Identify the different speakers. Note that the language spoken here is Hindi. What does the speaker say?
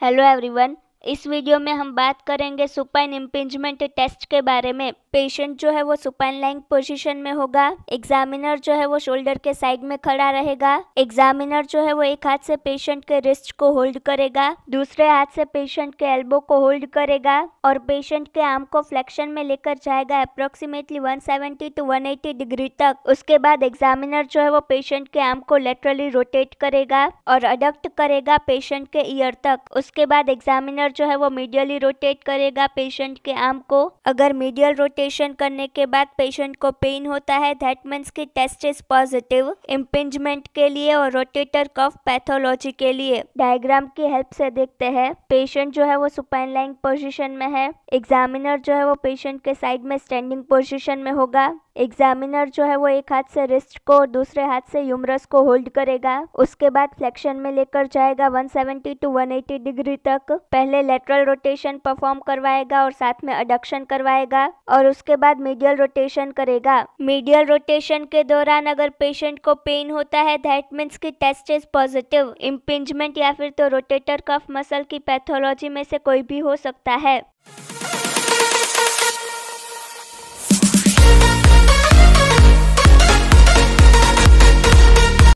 Speaker 1: Hello everyone, इस वीडियो में हम बात करेंगे सुपाइन इम्पिंजमेंट टेस्ट के बारे में पेशेंट जो है वो सुपाइन लाइन पोजीशन में होगा एग्जामिनर जो है वो शोल्डर के साइड में खड़ा रहेगा एग्जामिनर जो है वो एक हाथ से पेशेंट के रिस्ट को होल्ड करेगा दूसरे हाथ से पेशेंट के एल्बो को होल्ड करेगा और पेशेंट के आर्म को फ्लेक्शन में लेकर जाएगा approximately one two one degree तक उसके बाद एग्जामिनर जो है वो पेशेंट के आर्म को लेटरली रोटेट करेगा और अडक्ट करेगा पेशेंट के ईयर तक उसके बाद एग्जामिनर बार जो है वो मीडियली रोटेट करेगा पेशेंट के आर्म को अगर मीडियल रोटेशन करने के बाद पेशेंट को पेन होता है दैट मीन्स की टेस्ट इज पॉजिटिव इम्पिंजमेंट के लिए और रोटेटर कफ पैथोलॉजी के लिए डायग्राम की हेल्प से देखते हैं पेशेंट जो है वो सुपाइन लाइन पोजिशन में है एग्जामिनर जो है वो पेशेंट के साइड में स्टैंडिंग पोजिशन में होगा एग्जामिनर जो है वो एक हाथ से रिस्ट को और दूसरे हाथ से यूमरस को होल्ड करेगा उसके बाद फ्लेक्शन में लेकर जाएगा 170 टू 180 डिग्री तक पहले पहले लेटरल रोटेशन परफॉर्म करवाएगा और साथ में अडक्शन करवाएगा और उसके बाद मीडियल रोटेशन करेगा मीडियल रोटेशन के दौरान अगर पेशेंट को पेन होता है दैट मीन्स की टेस्ट इज पॉजिटिव इम्पिंजमेंट या फिर तो रोटेटर कफ मसल की पैथोलॉजी में से कोई भी हो सकता है